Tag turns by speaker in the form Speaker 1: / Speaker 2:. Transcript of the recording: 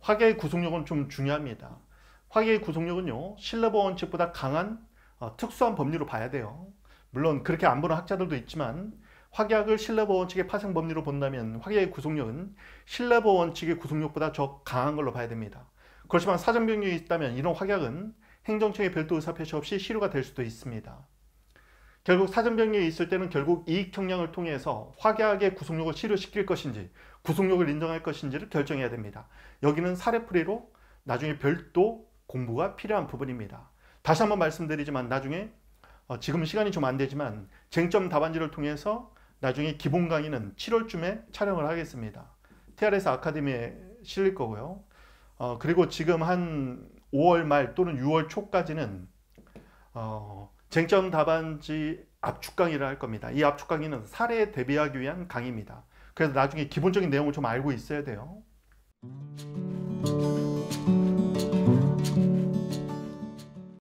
Speaker 1: 화개의 구속력은
Speaker 2: 좀 중요합니다. 화개의 구속력은요 실러버 원칙보다 강한 어, 특수한 법리로 봐야 돼요. 물론 그렇게 안 보는 학자들도 있지만 화계학을 실레버 원칙의 파생 법리로 본다면 화계의 구속력은 실레버 원칙의 구속력보다 더 강한 걸로 봐야 됩니다. 그렇지만 사전 변경이 있다면 이런 화계학은 행정청의 별도 의사표시 없이 실효가 될 수도 있습니다. 결국 사전병리에 있을 때는 결국 이익 청량을 통해서 확약의 구속력을 실료시킬 것인지 구속력을 인정할 것인지를 결정해야 됩니다. 여기는 사례풀이로 나중에 별도 공부가 필요한 부분입니다. 다시 한번 말씀드리지만 나중에 어, 지금 시간이 좀 안 되지만 쟁점 답안지를 통해서 나중에 기본 강의는 7월쯤에 촬영을 하겠습니다. TRS 아카데미에 실릴 거고요. 어, 그리고 지금 한 5월 말 또는 6월 초까지는 어, 쟁점 답안지 압축 강의를 할 겁니다. 이 압축 강의는 사례에 대비하기 위한 강의입니다. 그래서 나중에 기본적인 내용을 좀 알고 있어야 돼요.